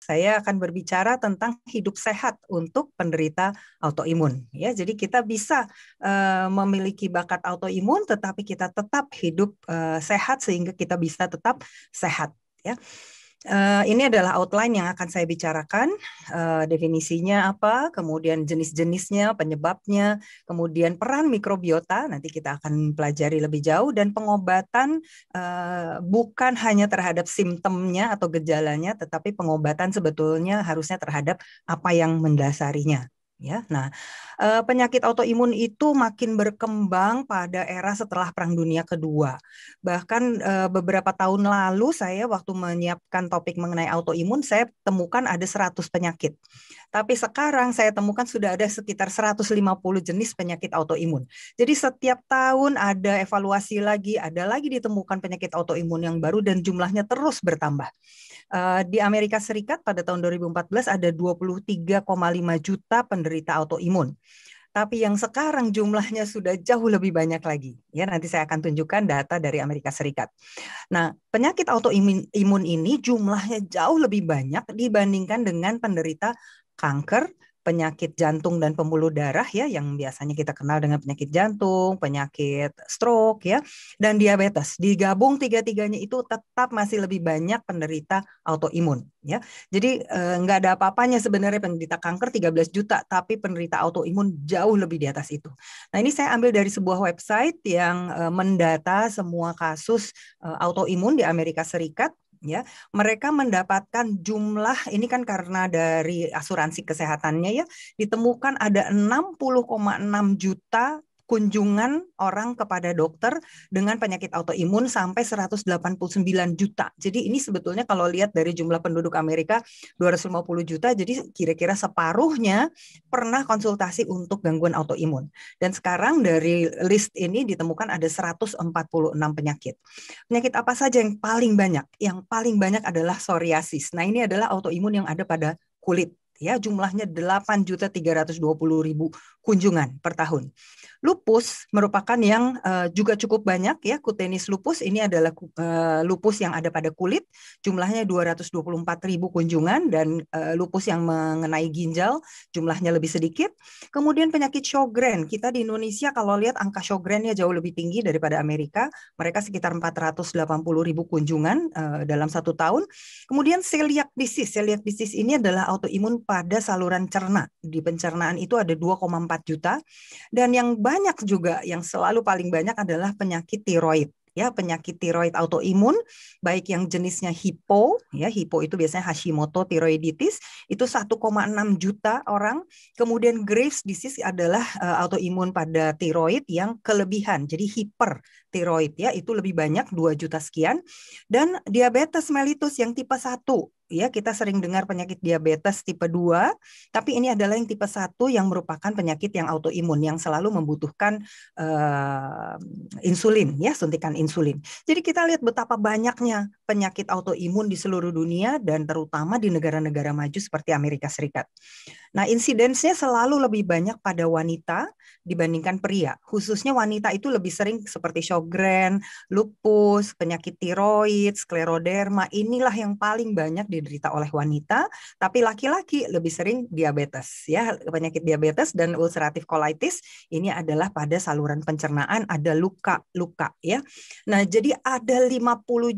saya akan berbicara tentang hidup sehat untuk penderita autoimun ya jadi kita bisa uh, memiliki bakat autoimun tetapi kita tetap hidup uh, sehat sehingga kita bisa tetap sehat ya Eh, ini adalah outline yang akan saya bicarakan, uh, definisinya apa, kemudian jenis-jenisnya, penyebabnya, kemudian peran mikrobiota, nanti kita akan pelajari lebih jauh, dan pengobatan uh, bukan hanya terhadap simptomnya atau gejalanya, tetapi pengobatan sebetulnya harusnya terhadap apa yang mendasarinya ya. Nah, eh, penyakit autoimun itu makin berkembang pada era setelah Perang Dunia Kedua. Bahkan eh, beberapa tahun lalu saya waktu menyiapkan topik mengenai autoimun, saya temukan ada 100 penyakit. Tapi sekarang saya temukan sudah ada sekitar 150 jenis penyakit autoimun. Jadi setiap tahun ada evaluasi lagi, ada lagi ditemukan penyakit autoimun yang baru dan jumlahnya terus bertambah. Eh, di Amerika Serikat pada tahun 2014 ada 23,5 juta penderita autoimun tapi yang sekarang jumlahnya sudah jauh lebih banyak lagi. Ya, nanti saya akan tunjukkan data dari Amerika Serikat. Nah, penyakit autoimun ini jumlahnya jauh lebih banyak dibandingkan dengan penderita kanker, penyakit jantung dan pembuluh darah ya yang biasanya kita kenal dengan penyakit jantung, penyakit stroke ya dan diabetes. Digabung tiga-tiganya itu tetap masih lebih banyak penderita autoimun ya. Jadi eh, nggak ada apa-apanya sebenarnya penderita kanker 13 juta tapi penderita autoimun jauh lebih di atas itu. Nah, ini saya ambil dari sebuah website yang eh, mendata semua kasus eh, autoimun di Amerika Serikat ya mereka mendapatkan jumlah ini kan karena dari asuransi kesehatannya ya ditemukan ada 60,6 juta kunjungan orang kepada dokter dengan penyakit autoimun sampai 189 juta. Jadi ini sebetulnya kalau lihat dari jumlah penduduk Amerika 250 juta, jadi kira-kira separuhnya pernah konsultasi untuk gangguan autoimun. Dan sekarang dari list ini ditemukan ada 146 penyakit. Penyakit apa saja yang paling banyak? Yang paling banyak adalah psoriasis. Nah, ini adalah autoimun yang ada pada kulit ya jumlahnya 8.320.000 kunjungan per tahun. Lupus merupakan yang uh, juga cukup banyak ya kutenis lupus ini adalah uh, lupus yang ada pada kulit jumlahnya ribu kunjungan dan uh, lupus yang mengenai ginjal jumlahnya lebih sedikit. Kemudian penyakit Sjogren kita di Indonesia kalau lihat angka Sjogrennya jauh lebih tinggi daripada Amerika. Mereka sekitar ribu kunjungan uh, dalam satu tahun. Kemudian celiac disease. Celiac disease ini adalah autoimun pada saluran cerna. Di pencernaan itu ada 2,4 juta. Dan yang banyak juga, yang selalu paling banyak adalah penyakit tiroid ya penyakit tiroid autoimun baik yang jenisnya hipo ya hipo itu biasanya Hashimoto tiroiditis itu 1,6 juta orang kemudian Graves disease adalah uh, autoimun pada tiroid yang kelebihan jadi hiper tiroid ya itu lebih banyak 2 juta sekian dan diabetes mellitus yang tipe 1 ya kita sering dengar penyakit diabetes tipe 2, tapi ini adalah yang tipe 1 yang merupakan penyakit yang autoimun yang selalu membutuhkan uh, insulin ya suntikan insulin. Jadi kita lihat betapa banyaknya penyakit autoimun di seluruh dunia dan terutama di negara-negara maju seperti Amerika Serikat. Nah, insidensnya selalu lebih banyak pada wanita dibandingkan pria. Khususnya wanita itu lebih sering seperti Sjogren, lupus, penyakit tiroid, skleroderma. Inilah yang paling banyak diderita oleh wanita, tapi laki-laki lebih sering diabetes ya, penyakit diabetes dan ulceratif colitis. Ini adalah pada saluran pencernaan ada luka-luka ya. Nah, jadi ada 50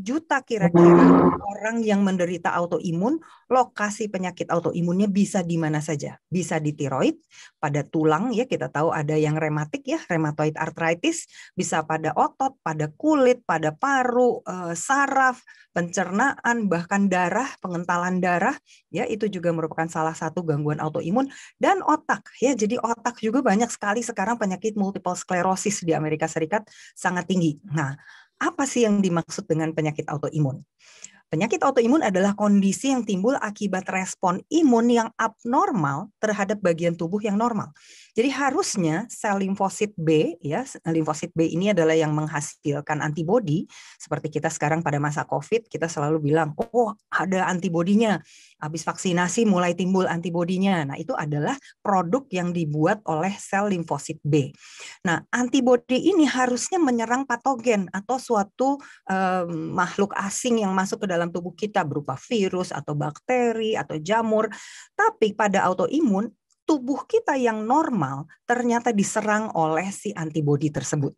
juta kira kira-kira orang yang menderita autoimun, lokasi penyakit autoimunnya bisa di mana saja? Bisa di tiroid, pada tulang ya kita tahu ada yang rematik ya, rheumatoid arthritis, bisa pada otot, pada kulit, pada paru, eh, saraf, pencernaan, bahkan darah, pengentalan darah ya itu juga merupakan salah satu gangguan autoimun dan otak ya. Jadi otak juga banyak sekali sekarang penyakit multiple sclerosis di Amerika Serikat sangat tinggi. Nah, apa sih yang dimaksud dengan penyakit autoimun? Penyakit autoimun adalah kondisi yang timbul akibat respon imun yang abnormal terhadap bagian tubuh yang normal. Jadi harusnya sel limfosit B ya, limfosit B ini adalah yang menghasilkan antibodi seperti kita sekarang pada masa Covid kita selalu bilang, "Oh, ada antibodinya." Habis vaksinasi mulai timbul antibodinya. Nah, itu adalah produk yang dibuat oleh sel limfosit B. Nah, antibodi ini harusnya menyerang patogen atau suatu eh, makhluk asing yang masuk ke dalam dalam tubuh kita berupa virus atau bakteri atau jamur. Tapi pada autoimun, tubuh kita yang normal ternyata diserang oleh si antibodi tersebut.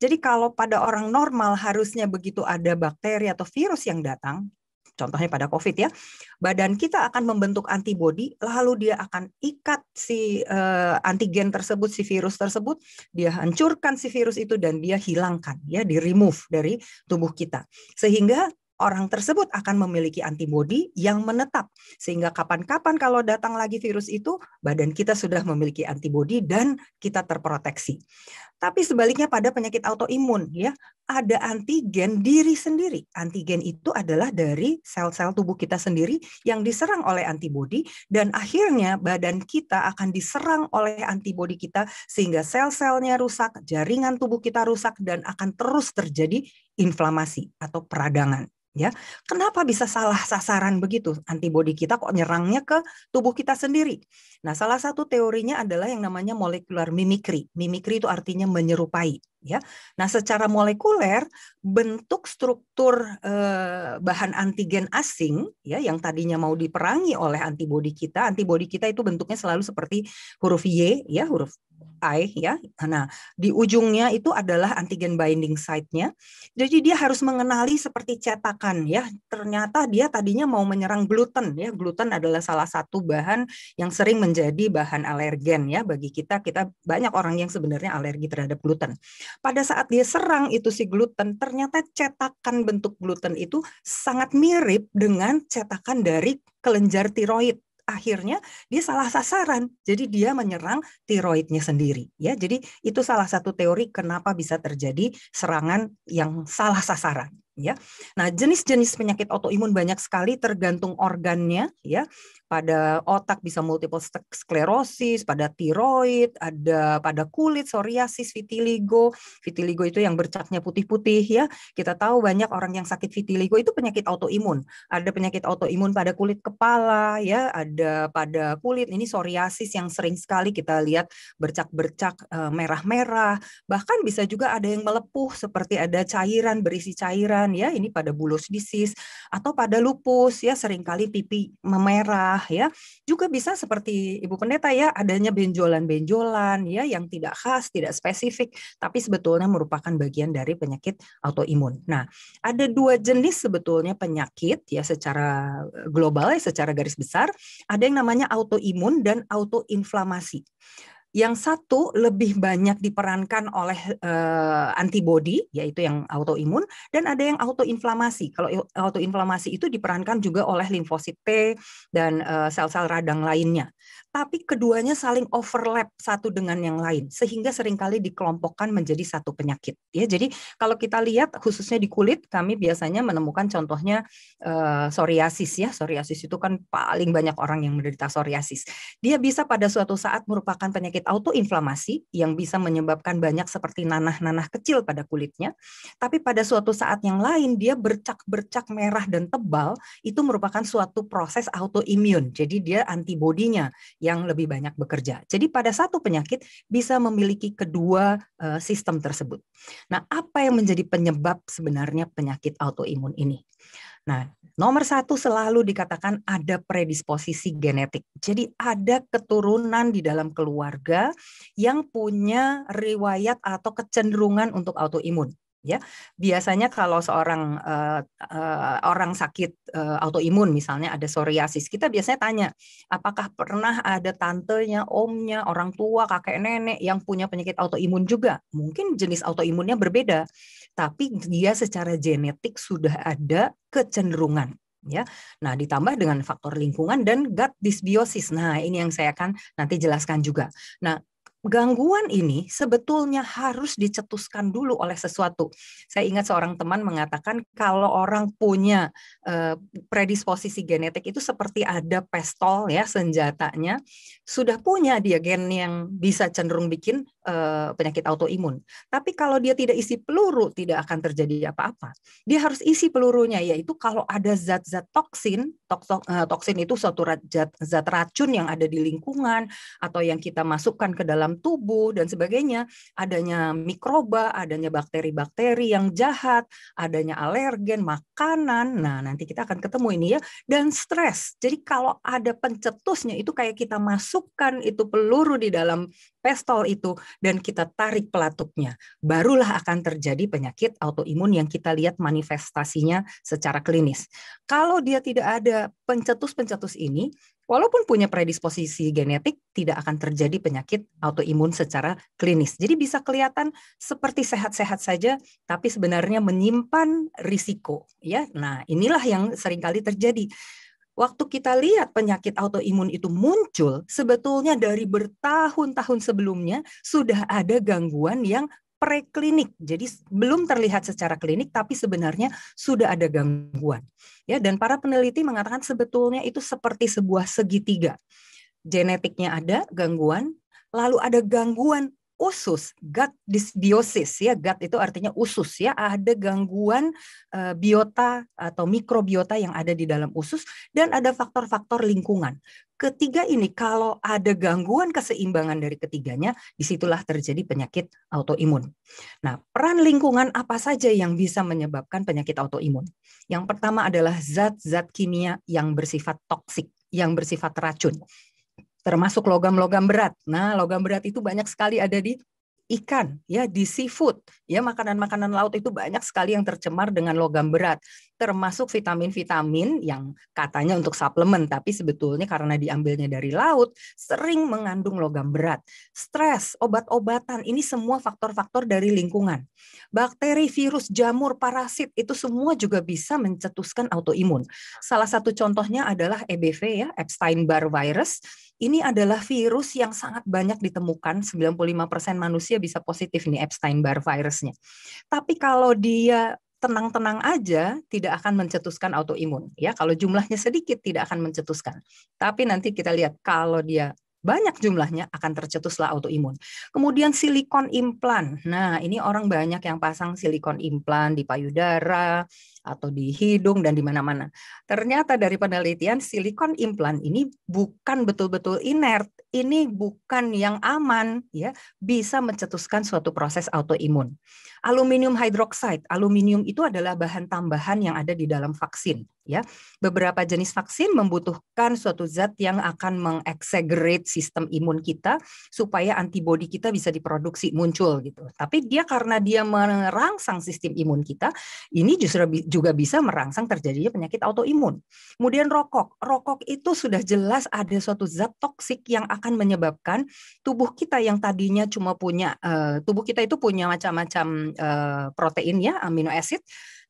Jadi kalau pada orang normal harusnya begitu ada bakteri atau virus yang datang, contohnya pada COVID ya, badan kita akan membentuk antibodi, lalu dia akan ikat si uh, antigen tersebut, si virus tersebut, dia hancurkan si virus itu dan dia hilangkan, ya, di remove dari tubuh kita, sehingga orang tersebut akan memiliki antibodi yang menetap sehingga kapan-kapan kalau datang lagi virus itu badan kita sudah memiliki antibodi dan kita terproteksi. Tapi sebaliknya pada penyakit autoimun ya, ada antigen diri sendiri. Antigen itu adalah dari sel-sel tubuh kita sendiri yang diserang oleh antibodi dan akhirnya badan kita akan diserang oleh antibodi kita sehingga sel-selnya rusak, jaringan tubuh kita rusak dan akan terus terjadi inflamasi atau peradangan ya. Kenapa bisa salah sasaran begitu? Antibodi kita kok nyerangnya ke tubuh kita sendiri. Nah, salah satu teorinya adalah yang namanya molecular mimicry. Mimikri itu artinya menyerupai ya. Nah, secara molekuler bentuk struktur eh, bahan antigen asing ya yang tadinya mau diperangi oleh antibodi kita, antibodi kita itu bentuknya selalu seperti huruf Y ya, huruf I ya. Nah, di ujungnya itu adalah antigen binding site-nya. Jadi dia harus mengenali seperti cetakan ya. Ternyata dia tadinya mau menyerang gluten ya. Gluten adalah salah satu bahan yang sering menjadi bahan alergen ya bagi kita. Kita banyak orang yang sebenarnya alergi terhadap gluten pada saat dia serang itu si gluten, ternyata cetakan bentuk gluten itu sangat mirip dengan cetakan dari kelenjar tiroid akhirnya dia salah sasaran. Jadi dia menyerang tiroidnya sendiri ya. Jadi itu salah satu teori kenapa bisa terjadi serangan yang salah sasaran ya. Nah, jenis-jenis penyakit autoimun banyak sekali tergantung organnya ya. Pada otak bisa multiple sclerosis, pada tiroid, ada pada kulit psoriasis, vitiligo. Vitiligo itu yang bercaknya putih-putih ya. Kita tahu banyak orang yang sakit vitiligo itu penyakit autoimun. Ada penyakit autoimun pada kulit kepala ya, ada pada kulit ini psoriasis yang sering sekali kita lihat bercak-bercak eh, merah-merah, bahkan bisa juga ada yang melepuh seperti ada cairan berisi cairan ya ini pada bulus disease atau pada lupus ya seringkali pipi memerah ya juga bisa seperti ibu pendeta ya adanya benjolan-benjolan ya yang tidak khas tidak spesifik tapi sebetulnya merupakan bagian dari penyakit autoimun. Nah ada dua jenis sebetulnya penyakit ya secara eh, global ya secara garis besar ada yang namanya autoimun dan autoinflamasi yang satu lebih banyak diperankan oleh uh, eh, antibodi yaitu yang autoimun dan ada yang autoinflamasi. Kalau autoinflamasi itu diperankan juga oleh limfosit T dan eh, sel-sel uh, radang lainnya tapi keduanya saling overlap satu dengan yang lain sehingga seringkali dikelompokkan menjadi satu penyakit ya jadi kalau kita lihat khususnya di kulit kami biasanya menemukan contohnya uh, psoriasis ya psoriasis itu kan paling banyak orang yang menderita psoriasis dia bisa pada suatu saat merupakan penyakit autoinflamasi yang bisa menyebabkan banyak seperti nanah-nanah kecil pada kulitnya tapi pada suatu saat yang lain dia bercak-bercak merah dan tebal itu merupakan suatu proses autoimun jadi dia antibodinya yang lebih banyak bekerja. Jadi pada satu penyakit bisa memiliki kedua eh, sistem tersebut. Nah, apa yang menjadi penyebab sebenarnya penyakit autoimun ini? Nah, nomor satu selalu dikatakan ada predisposisi genetik. Jadi ada keturunan di dalam keluarga yang punya riwayat atau kecenderungan untuk autoimun ya biasanya kalau seorang uh, uh, orang sakit uh, autoimun misalnya ada psoriasis kita biasanya tanya apakah pernah ada tantenya omnya orang tua kakek nenek yang punya penyakit autoimun juga mungkin jenis autoimunnya berbeda tapi dia secara genetik sudah ada kecenderungan ya. Nah, ditambah dengan faktor lingkungan dan gut dysbiosis. Nah, ini yang saya akan nanti jelaskan juga. Nah, gangguan ini sebetulnya harus dicetuskan dulu oleh sesuatu. Saya ingat seorang teman mengatakan kalau orang punya eh, predisposisi genetik itu seperti ada pestol ya senjatanya, sudah punya dia gen yang bisa cenderung bikin Eh, penyakit autoimun. Tapi kalau dia tidak isi peluru, tidak akan terjadi apa-apa. Dia harus isi pelurunya, yaitu kalau ada zat-zat toksin, eh, toksin itu suatu zat, zat racun yang ada di lingkungan atau yang kita masukkan ke dalam tubuh dan sebagainya. Adanya mikroba, adanya bakteri-bakteri yang jahat, adanya alergen, makanan. Nah, nanti kita akan ketemu ini ya. Dan stres. Jadi kalau ada pencetusnya itu kayak kita masukkan itu peluru di dalam pestol itu dan kita tarik pelatuknya. Barulah akan terjadi penyakit autoimun yang kita lihat manifestasinya secara klinis. Kalau dia tidak ada pencetus-pencetus ini, walaupun punya predisposisi genetik, tidak akan terjadi penyakit autoimun secara klinis. Jadi bisa kelihatan seperti sehat-sehat saja, tapi sebenarnya menyimpan risiko. Ya, nah inilah yang seringkali terjadi waktu kita lihat penyakit autoimun itu muncul, sebetulnya dari bertahun-tahun sebelumnya sudah ada gangguan yang preklinik. Jadi belum terlihat secara klinik tapi sebenarnya sudah ada gangguan. Ya, dan para peneliti mengatakan sebetulnya itu seperti sebuah segitiga. Genetiknya ada gangguan, lalu ada gangguan usus, gut dysbiosis ya, gut itu artinya usus ya, ada gangguan uh, biota atau mikrobiota yang ada di dalam usus dan ada faktor-faktor lingkungan. Ketiga ini kalau ada gangguan keseimbangan dari ketiganya, disitulah terjadi penyakit autoimun. Nah, peran lingkungan apa saja yang bisa menyebabkan penyakit autoimun? Yang pertama adalah zat-zat kimia yang bersifat toksik, yang bersifat racun termasuk logam-logam berat. Nah, logam berat itu banyak sekali ada di ikan ya di seafood ya makanan-makanan laut itu banyak sekali yang tercemar dengan logam berat termasuk vitamin-vitamin yang katanya untuk suplemen tapi sebetulnya karena diambilnya dari laut sering mengandung logam berat. Stres, obat-obatan, ini semua faktor-faktor dari lingkungan. Bakteri, virus, jamur, parasit itu semua juga bisa mencetuskan autoimun. Salah satu contohnya adalah EBV ya, Epstein-Barr virus ini adalah virus yang sangat banyak ditemukan, 95% manusia bisa positif nih Epstein-Barr virusnya. Tapi kalau dia tenang-tenang aja tidak akan mencetuskan autoimun ya kalau jumlahnya sedikit tidak akan mencetuskan tapi nanti kita lihat kalau dia banyak jumlahnya akan tercetuslah autoimun. Kemudian silikon implan. Nah, ini orang banyak yang pasang silikon implan di payudara, atau di hidung dan di mana-mana. Ternyata dari penelitian silikon implan ini bukan betul-betul inert, ini bukan yang aman ya, bisa mencetuskan suatu proses autoimun. Aluminium hydroxide, aluminium itu adalah bahan tambahan yang ada di dalam vaksin ya. Beberapa jenis vaksin membutuhkan suatu zat yang akan mengexaggerate sistem imun kita supaya antibodi kita bisa diproduksi muncul gitu. Tapi dia karena dia merangsang sistem imun kita, ini justru juga bisa merangsang terjadinya penyakit autoimun. Kemudian rokok. Rokok itu sudah jelas ada suatu zat toksik yang akan menyebabkan tubuh kita yang tadinya cuma punya uh, tubuh kita itu punya macam-macam uh, protein ya, amino acid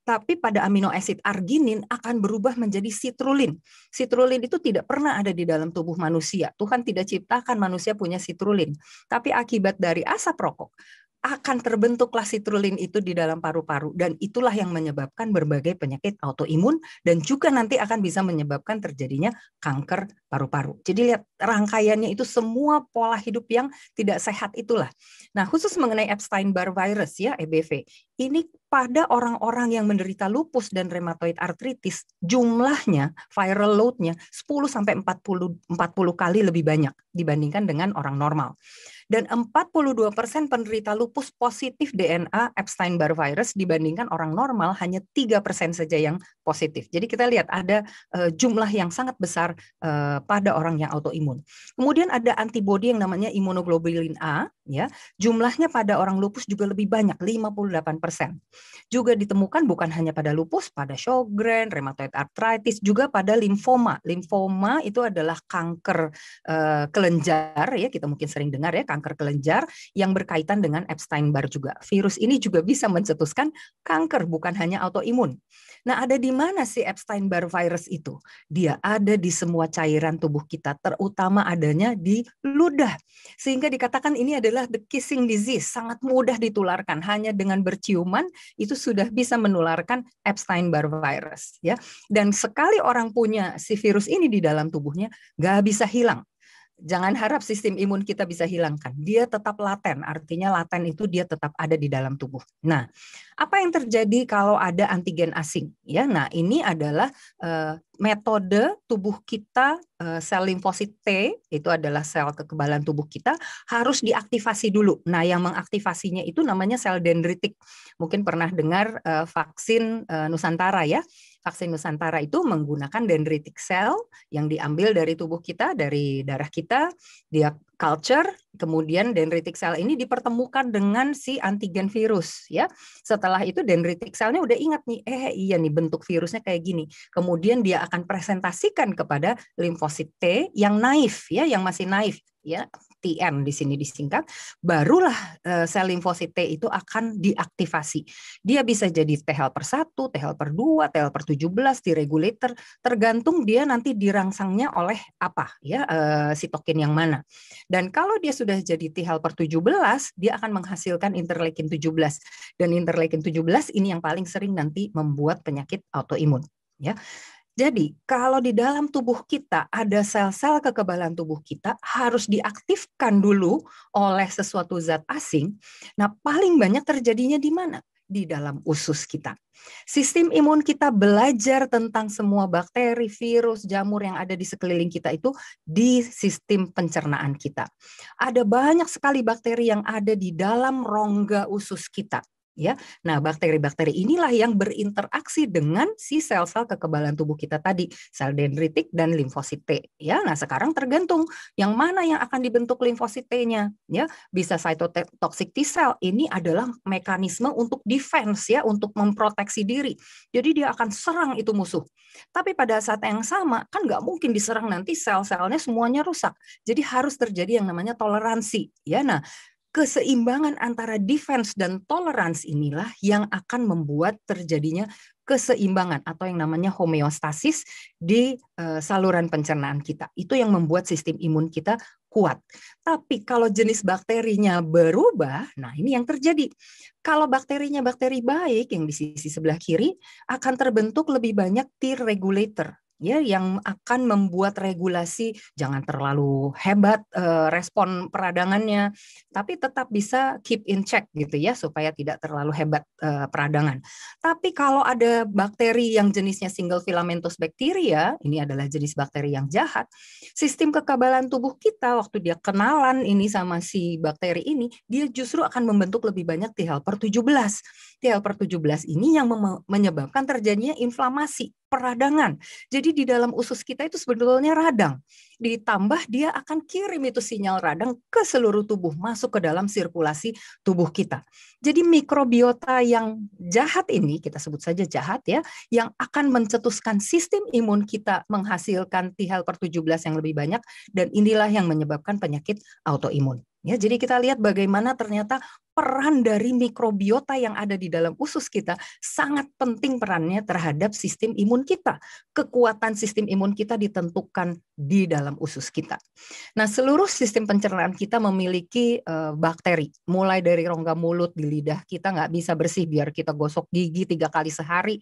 tapi pada amino acid arginin akan berubah menjadi citrulin. Citrulin itu tidak pernah ada di dalam tubuh manusia. Tuhan tidak ciptakan manusia punya citrulin. Tapi akibat dari asap rokok, akan terbentuklah citrulin itu di dalam paru-paru dan itulah yang menyebabkan berbagai penyakit autoimun dan juga nanti akan bisa menyebabkan terjadinya kanker paru-paru. Jadi lihat rangkaiannya itu semua pola hidup yang tidak sehat itulah. Nah, khusus mengenai Epstein-Barr virus ya EBV. Ini pada orang-orang yang menderita lupus dan rheumatoid arthritis, jumlahnya viral load-nya 10 sampai 40 40 kali lebih banyak dibandingkan dengan orang normal dan 42% penderita lupus positif DNA Epstein-Barr virus dibandingkan orang normal hanya tiga persen saja yang positif. Jadi kita lihat ada uh, jumlah yang sangat besar uh, pada orang yang autoimun. Kemudian ada antibodi yang namanya imunoglobulin A ya. Jumlahnya pada orang lupus juga lebih banyak 58%. Juga ditemukan bukan hanya pada lupus, pada Sjogren, rheumatoid arthritis juga pada limfoma. Limfoma itu adalah kanker uh, kelenjar ya, kita mungkin sering dengar ya kanker kelenjar yang berkaitan dengan Epstein-Barr juga. Virus ini juga bisa mencetuskan kanker bukan hanya autoimun. Nah, ada di mana sih Epstein-Barr virus itu? Dia ada di semua cairan tubuh kita, terutama adanya di ludah. Sehingga dikatakan ini adalah the kissing disease, sangat mudah ditularkan hanya dengan berciuman itu sudah bisa menularkan Epstein-Barr virus ya. Dan sekali orang punya si virus ini di dalam tubuhnya, nggak bisa hilang jangan harap sistem imun kita bisa hilangkan. Dia tetap laten, artinya laten itu dia tetap ada di dalam tubuh. Nah, apa yang terjadi kalau ada antigen asing? Ya, nah ini adalah uh, metode tubuh kita uh, sel limfosit T itu adalah sel kekebalan tubuh kita harus diaktifasi dulu. Nah, yang mengaktifasinya itu namanya sel dendritik. Mungkin pernah dengar uh, vaksin Nusantara ya vaksin Nusantara itu menggunakan dendritic cell yang diambil dari tubuh kita, dari darah kita, dia culture, kemudian dendritic cell ini dipertemukan dengan si antigen virus ya. Setelah itu dendritic cellnya udah ingat nih, eh iya nih bentuk virusnya kayak gini. Kemudian dia akan presentasikan kepada limfosit T yang naif ya, yang masih naif ya TN di sini disingkat, barulah eh, sel limfosit T itu akan diaktifasi. Dia bisa jadi T helper 1, T helper 2, T helper 17 di regulator, tergantung dia nanti dirangsangnya oleh apa ya eh, sitokin yang mana. Dan kalau dia sudah jadi T helper 17, dia akan menghasilkan interleukin 17. Dan interleukin 17 ini yang paling sering nanti membuat penyakit autoimun ya. Jadi, kalau di dalam tubuh kita ada sel-sel kekebalan tubuh kita harus diaktifkan dulu oleh sesuatu zat asing. Nah, paling banyak terjadinya di mana? Di dalam usus kita. Sistem imun kita belajar tentang semua bakteri, virus, jamur yang ada di sekeliling kita itu di sistem pencernaan kita. Ada banyak sekali bakteri yang ada di dalam rongga usus kita ya. Nah, bakteri-bakteri inilah yang berinteraksi dengan si sel-sel kekebalan tubuh kita tadi, sel dendritik dan limfosit T, ya. Nah, sekarang tergantung yang mana yang akan dibentuk limfosit T-nya, ya. Bisa cytotoxic T cell ini adalah mekanisme untuk defense ya, untuk memproteksi diri. Jadi dia akan serang itu musuh. Tapi pada saat yang sama kan nggak mungkin diserang nanti sel-selnya semuanya rusak. Jadi harus terjadi yang namanya toleransi, ya. Nah, keseimbangan antara defense dan tolerance inilah yang akan membuat terjadinya keseimbangan atau yang namanya homeostasis di eh, saluran pencernaan kita. Itu yang membuat sistem imun kita kuat. Tapi kalau jenis bakterinya berubah, nah ini yang terjadi. Kalau bakterinya bakteri baik yang di sisi sebelah kiri akan terbentuk lebih banyak T regulator ya yang akan membuat regulasi jangan terlalu hebat uh, respon peradangannya tapi tetap bisa keep in check gitu ya supaya tidak terlalu hebat uh, peradangan. Tapi kalau ada bakteri yang jenisnya single filamentous bacteria, ini adalah jenis bakteri yang jahat, sistem kekebalan tubuh kita waktu dia kenalan ini sama si bakteri ini, dia justru akan membentuk lebih banyak T helper 17. T helper 17 ini yang menyebabkan terjadinya inflamasi peradangan. Jadi di dalam usus kita itu sebetulnya radang. Ditambah dia akan kirim itu sinyal radang ke seluruh tubuh, masuk ke dalam sirkulasi tubuh kita. Jadi mikrobiota yang jahat ini, kita sebut saja jahat ya, yang akan mencetuskan sistem imun kita menghasilkan T helper 17 yang lebih banyak dan inilah yang menyebabkan penyakit autoimun. Ya, jadi kita lihat bagaimana ternyata peran dari mikrobiota yang ada di dalam usus kita sangat penting perannya terhadap sistem imun kita. Kekuatan sistem imun kita ditentukan di dalam usus kita. Nah, seluruh sistem pencernaan kita memiliki uh, bakteri, mulai dari rongga mulut di lidah kita nggak bisa bersih biar kita gosok gigi tiga kali sehari,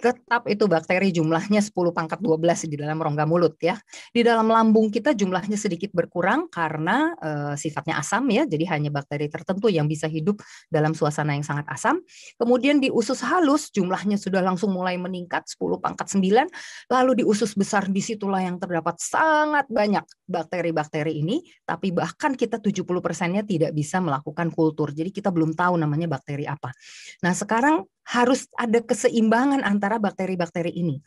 tetap itu bakteri jumlahnya 10 pangkat 12 di dalam rongga mulut ya. Di dalam lambung kita jumlahnya sedikit berkurang karena uh, sifatnya asam ya, jadi hanya bakteri tertentu yang bisa hidup dalam suasana yang sangat asam. Kemudian di usus halus jumlahnya sudah langsung mulai meningkat 10 pangkat 9, lalu di usus besar disitulah yang terdapat sangat banyak bakteri-bakteri ini, tapi bahkan kita 70 persennya tidak bisa melakukan kultur. Jadi kita belum tahu namanya bakteri apa. Nah sekarang harus ada keseimbangan antara bakteri-bakteri ini.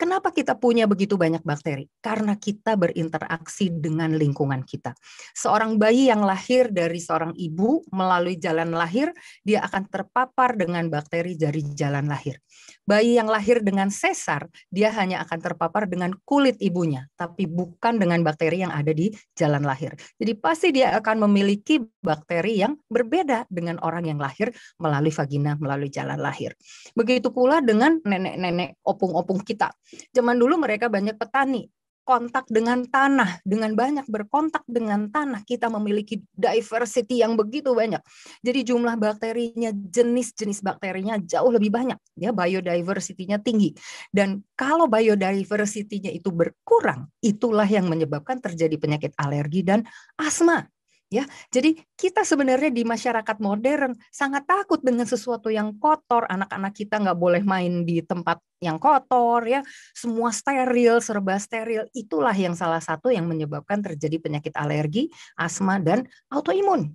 Kenapa kita punya begitu banyak bakteri? Karena kita berinteraksi dengan lingkungan kita. Seorang bayi yang lahir dari seorang ibu melalui jalan lahir, dia akan terpapar dengan bakteri dari jalan lahir. Bayi yang lahir dengan sesar, dia hanya akan terpapar dengan kulit ibunya, tapi bukan dengan bakteri yang ada di jalan lahir. Jadi pasti dia akan memiliki bakteri yang berbeda dengan orang yang lahir melalui vagina, melalui jalan lahir lahir. Begitu pula dengan nenek-nenek opung-opung kita. Zaman dulu mereka banyak petani, kontak dengan tanah, dengan banyak berkontak dengan tanah, kita memiliki diversity yang begitu banyak. Jadi jumlah bakterinya, jenis-jenis bakterinya jauh lebih banyak. Ya, biodiversity-nya tinggi. Dan kalau biodiversity-nya itu berkurang, itulah yang menyebabkan terjadi penyakit alergi dan asma. Ya, jadi kita sebenarnya di masyarakat modern sangat takut dengan sesuatu yang kotor. Anak-anak kita nggak boleh main di tempat yang kotor, ya. Semua steril, serba steril. Itulah yang salah satu yang menyebabkan terjadi penyakit alergi, asma, dan autoimun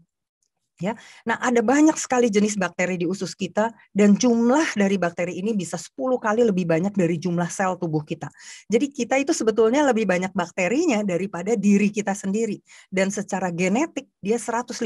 ya. Nah, ada banyak sekali jenis bakteri di usus kita dan jumlah dari bakteri ini bisa 10 kali lebih banyak dari jumlah sel tubuh kita. Jadi kita itu sebetulnya lebih banyak bakterinya daripada diri kita sendiri dan secara genetik dia 150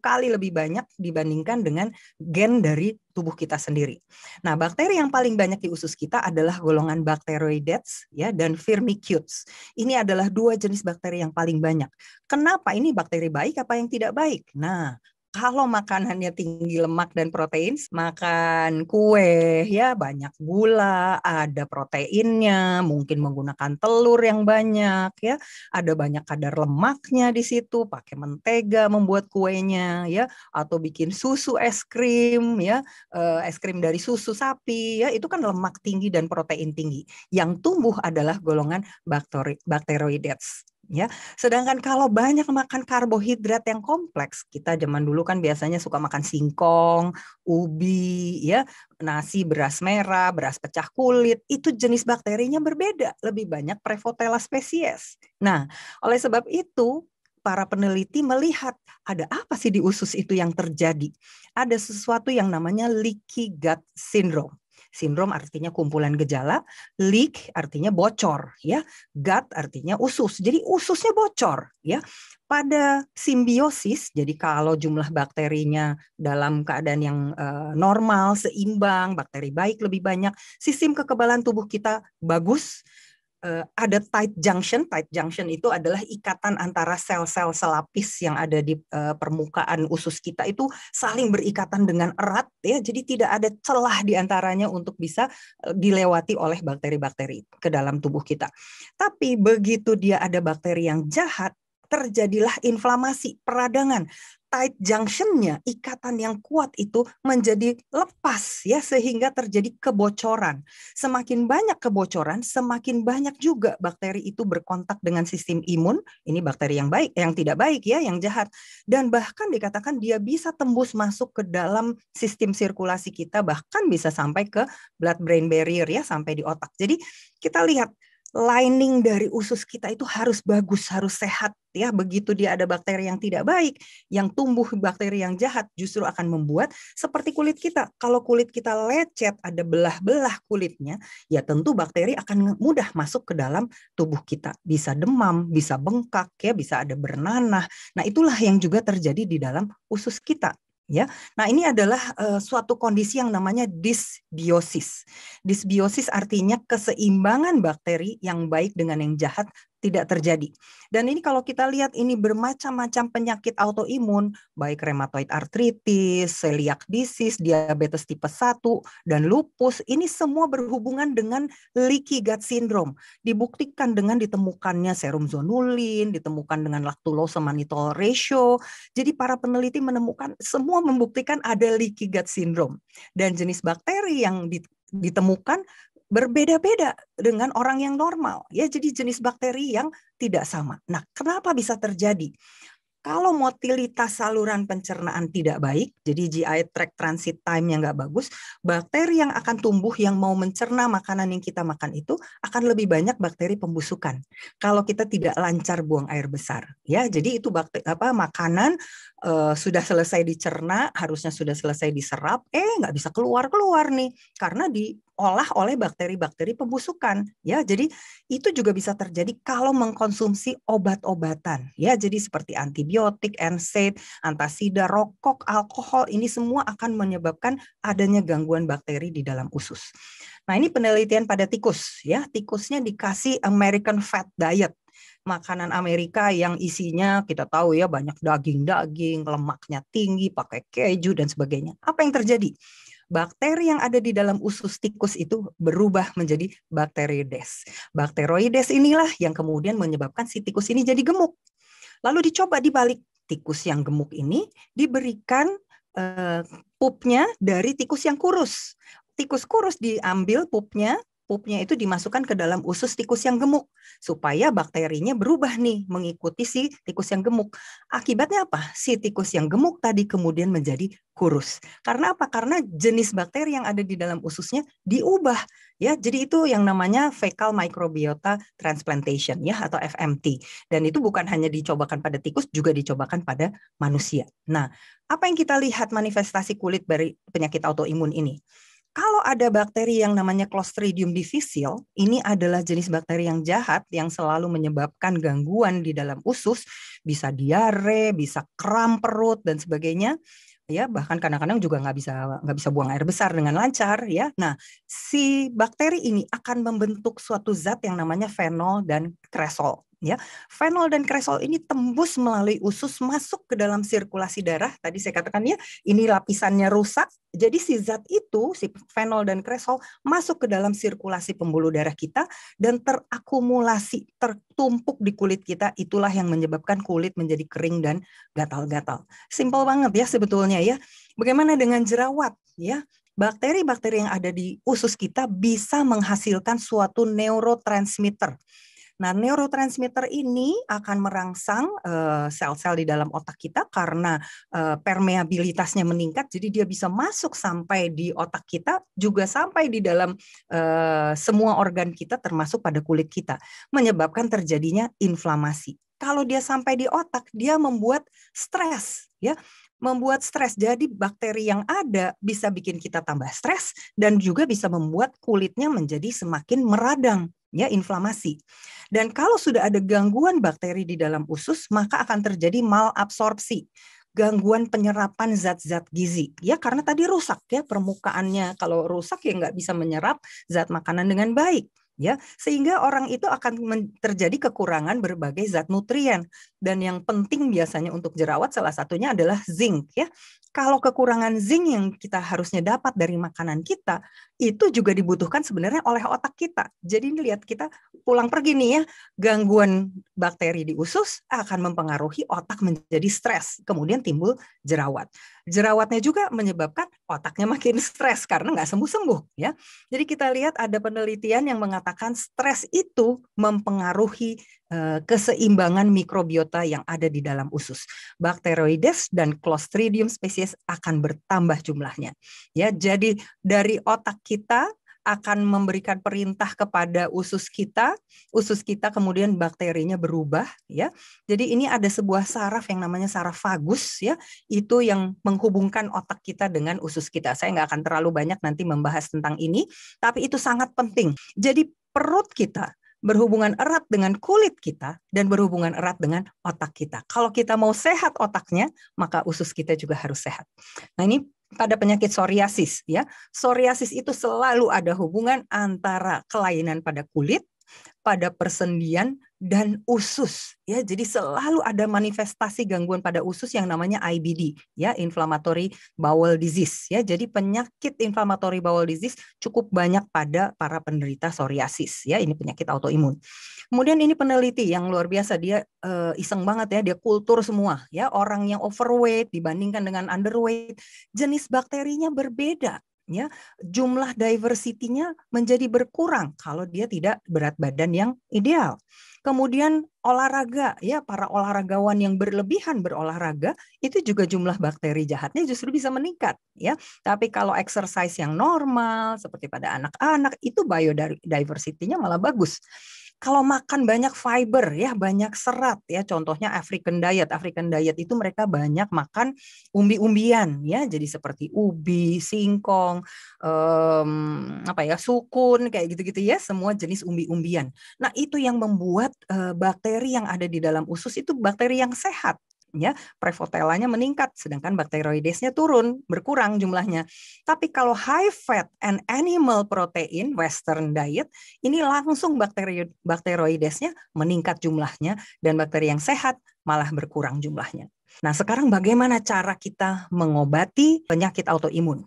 kali lebih banyak dibandingkan dengan gen dari tubuh kita sendiri. Nah, bakteri yang paling banyak di usus kita adalah golongan Bacteroidetes ya dan Firmicutes. Ini adalah dua jenis bakteri yang paling banyak. Kenapa ini bakteri baik apa yang tidak baik? Nah, kalau makanannya tinggi lemak dan protein, makan kue ya banyak gula, ada proteinnya, mungkin menggunakan telur yang banyak ya, ada banyak kadar lemaknya di situ, pakai mentega membuat kuenya ya, atau bikin susu es krim ya, eh, es krim dari susu sapi ya, itu kan lemak tinggi dan protein tinggi. Yang tumbuh adalah golongan bakteroidets ya. Sedangkan kalau banyak makan karbohidrat yang kompleks, kita zaman dulu kan biasanya suka makan singkong, ubi, ya, nasi beras merah, beras pecah kulit, itu jenis bakterinya berbeda, lebih banyak Prevotella species. Nah, oleh sebab itu para peneliti melihat ada apa sih di usus itu yang terjadi. Ada sesuatu yang namanya leaky gut syndrome Sindrom artinya kumpulan gejala, leak artinya bocor, ya. Gut artinya usus. Jadi ususnya bocor, ya. Pada simbiosis, jadi kalau jumlah bakterinya dalam keadaan yang uh, normal, seimbang, bakteri baik lebih banyak, sistem kekebalan tubuh kita bagus, Eh, ada tight junction. Tight junction itu adalah ikatan antara sel-sel selapis yang ada di uh, permukaan usus kita itu saling berikatan dengan erat ya. Jadi tidak ada celah di antaranya untuk bisa eh, dilewati oleh bakteri-bakteri ke dalam tubuh kita. Tapi begitu dia ada bakteri yang jahat terjadilah inflamasi, peradangan tight junctionnya, ikatan yang kuat itu menjadi lepas ya sehingga terjadi kebocoran. Semakin banyak kebocoran, semakin banyak juga bakteri itu berkontak dengan sistem imun. Ini bakteri yang baik, yang tidak baik ya, yang jahat. Dan bahkan dikatakan dia bisa tembus masuk ke dalam sistem sirkulasi kita, bahkan bisa sampai ke blood brain barrier ya, sampai di otak. Jadi kita lihat lining dari usus kita itu harus bagus, harus sehat ya. Begitu dia ada bakteri yang tidak baik, yang tumbuh bakteri yang jahat justru akan membuat seperti kulit kita. Kalau kulit kita lecet, ada belah-belah kulitnya, ya tentu bakteri akan mudah masuk ke dalam tubuh kita. Bisa demam, bisa bengkak ya, bisa ada bernanah. Nah, itulah yang juga terjadi di dalam usus kita ya. Nah, ini adalah uh, suatu kondisi yang namanya disbiosis. Disbiosis artinya keseimbangan bakteri yang baik dengan yang jahat tidak terjadi. Dan ini kalau kita lihat ini bermacam-macam penyakit autoimun, baik rheumatoid arthritis, celiac disease, diabetes tipe 1 dan lupus, ini semua berhubungan dengan leaky gut syndrome. Dibuktikan dengan ditemukannya serum zonulin, ditemukan dengan lactulose mannitol ratio. Jadi para peneliti menemukan semua membuktikan ada leaky gut syndrome dan jenis bakteri yang ditemukan berbeda-beda dengan orang yang normal ya jadi jenis bakteri yang tidak sama. Nah, kenapa bisa terjadi? Kalau motilitas saluran pencernaan tidak baik, jadi GI tract transit time yang nggak bagus, bakteri yang akan tumbuh yang mau mencerna makanan yang kita makan itu akan lebih banyak bakteri pembusukan. Kalau kita tidak lancar buang air besar, ya, jadi itu bakteri apa makanan e, sudah selesai dicerna, harusnya sudah selesai diserap, eh nggak bisa keluar keluar nih, karena di diolah oleh bakteri-bakteri pembusukan ya. Jadi itu juga bisa terjadi kalau mengkonsumsi obat-obatan ya. Jadi seperti antibiotik, NSAID, antasida, rokok, alkohol ini semua akan menyebabkan adanya gangguan bakteri di dalam usus. Nah, ini penelitian pada tikus ya. Tikusnya dikasih American Fat Diet makanan Amerika yang isinya kita tahu ya banyak daging-daging, lemaknya tinggi, pakai keju dan sebagainya. Apa yang terjadi? bakteri yang ada di dalam usus tikus itu berubah menjadi bakteroides. Bakteroides inilah yang kemudian menyebabkan si tikus ini jadi gemuk. Lalu dicoba dibalik tikus yang gemuk ini diberikan uh, pupnya dari tikus yang kurus. Tikus kurus diambil pupnya, pupnya itu dimasukkan ke dalam usus tikus yang gemuk supaya bakterinya berubah nih mengikuti si tikus yang gemuk. Akibatnya apa? Si tikus yang gemuk tadi kemudian menjadi kurus. Karena apa? Karena jenis bakteri yang ada di dalam ususnya diubah ya. Jadi itu yang namanya fecal microbiota transplantation ya atau FMT. Dan itu bukan hanya dicobakan pada tikus juga dicobakan pada manusia. Nah, apa yang kita lihat manifestasi kulit dari penyakit autoimun ini? kalau ada bakteri yang namanya Clostridium difficile, ini adalah jenis bakteri yang jahat yang selalu menyebabkan gangguan di dalam usus, bisa diare, bisa kram perut dan sebagainya. Ya, bahkan kadang-kadang juga nggak bisa nggak bisa buang air besar dengan lancar ya. Nah, si bakteri ini akan membentuk suatu zat yang namanya fenol dan kresol ya fenol dan kresol ini tembus melalui usus masuk ke dalam sirkulasi darah tadi saya katakan ya ini lapisannya rusak jadi si zat itu si fenol dan kresol masuk ke dalam sirkulasi pembuluh darah kita dan terakumulasi tertumpuk di kulit kita itulah yang menyebabkan kulit menjadi kering dan gatal-gatal Simpel banget ya sebetulnya ya bagaimana dengan jerawat ya bakteri-bakteri yang ada di usus kita bisa menghasilkan suatu neurotransmitter Nah, neurotransmitter ini akan merangsang eh, sel-sel di dalam otak kita karena eh, permeabilitasnya meningkat, jadi dia bisa masuk sampai di otak kita, juga sampai di dalam eh, semua organ kita, termasuk pada kulit kita, menyebabkan terjadinya inflamasi. Kalau dia sampai di otak, dia membuat stres, ya membuat stres. Jadi bakteri yang ada bisa bikin kita tambah stres dan juga bisa membuat kulitnya menjadi semakin meradang ya inflamasi. Dan kalau sudah ada gangguan bakteri di dalam usus, maka akan terjadi malabsorpsi gangguan penyerapan zat-zat gizi ya karena tadi rusak ya permukaannya kalau rusak ya nggak bisa menyerap zat makanan dengan baik ya sehingga orang itu akan terjadi kekurangan berbagai zat nutrien dan yang penting biasanya untuk jerawat salah satunya adalah zinc ya kalau kekurangan zinc yang kita harusnya dapat dari makanan kita itu juga dibutuhkan sebenarnya oleh otak kita jadi lihat kita pulang pergi nih ya gangguan bakteri di usus akan mempengaruhi otak menjadi stres kemudian timbul jerawat Jerawatnya juga menyebabkan otaknya makin stres karena nggak sembuh-sembuh ya. Jadi kita lihat ada penelitian yang mengatakan stres itu mempengaruhi eh, keseimbangan mikrobiota yang ada di dalam usus. Bakteroides dan Clostridium spesies akan bertambah jumlahnya. Ya, jadi dari otak kita akan memberikan perintah kepada usus kita, usus kita kemudian bakterinya berubah ya. Jadi ini ada sebuah saraf yang namanya saraf vagus ya, itu yang menghubungkan otak kita dengan usus kita. Saya nggak akan terlalu banyak nanti membahas tentang ini, tapi itu sangat penting. Jadi perut kita berhubungan erat dengan kulit kita dan berhubungan erat dengan otak kita. Kalau kita mau sehat otaknya, maka usus kita juga harus sehat. Nah, ini pada penyakit psoriasis ya. Psoriasis itu selalu ada hubungan antara kelainan pada kulit, pada persendian dan usus ya jadi selalu ada manifestasi gangguan pada usus yang namanya IBD ya inflammatory bowel disease ya jadi penyakit inflammatory bowel disease cukup banyak pada para penderita psoriasis ya ini penyakit autoimun kemudian ini peneliti yang luar biasa dia uh, iseng banget ya dia kultur semua ya orang yang overweight dibandingkan dengan underweight jenis bakterinya berbeda ya jumlah diversity-nya menjadi berkurang kalau dia tidak berat badan yang ideal. Kemudian olahraga ya para olahragawan yang berlebihan berolahraga itu juga jumlah bakteri jahatnya justru bisa meningkat ya. Tapi kalau exercise yang normal seperti pada anak-anak itu biodiversity-nya malah bagus. Kalau makan banyak fiber ya, banyak serat ya, contohnya African diet. African diet itu mereka banyak makan umbi-umbian ya, jadi seperti ubi, singkong, um, apa ya, sukun kayak gitu-gitu ya, semua jenis umbi-umbian. Nah, itu yang membuat uh, bakteri yang ada di dalam usus itu bakteri yang sehat ya prevotelanya meningkat sedangkan bakteroidesnya turun berkurang jumlahnya tapi kalau high fat and animal protein western diet ini langsung bakteri bakteroidesnya meningkat jumlahnya dan bakteri yang sehat malah berkurang jumlahnya nah sekarang bagaimana cara kita mengobati penyakit autoimun